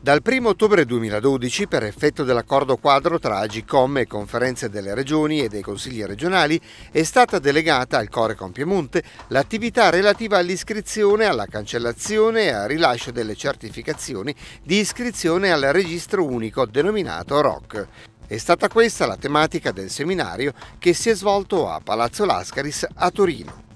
Dal 1 ottobre 2012, per effetto dell'accordo quadro tra Agicom e conferenze delle regioni e dei consigli regionali, è stata delegata al Corecom Piemonte l'attività relativa all'iscrizione, alla cancellazione e al rilascio delle certificazioni di iscrizione al registro unico denominato ROC. È stata questa la tematica del seminario che si è svolto a Palazzo Lascaris a Torino.